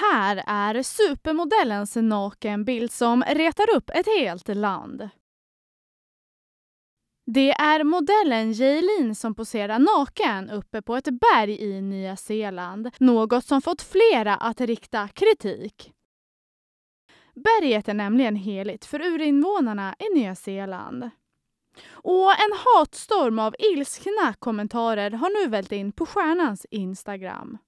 här är supermodellens nakenbild som retar upp ett helt land. Det är modellen Jaylin som poserar naken uppe på ett berg i Nya Zeeland. Något som fått flera att rikta kritik. Berget är nämligen heligt för urinvånarna i Nya Zeeland. Och en hatstorm av ilskna kommentarer har nu vält in på stjärnans Instagram.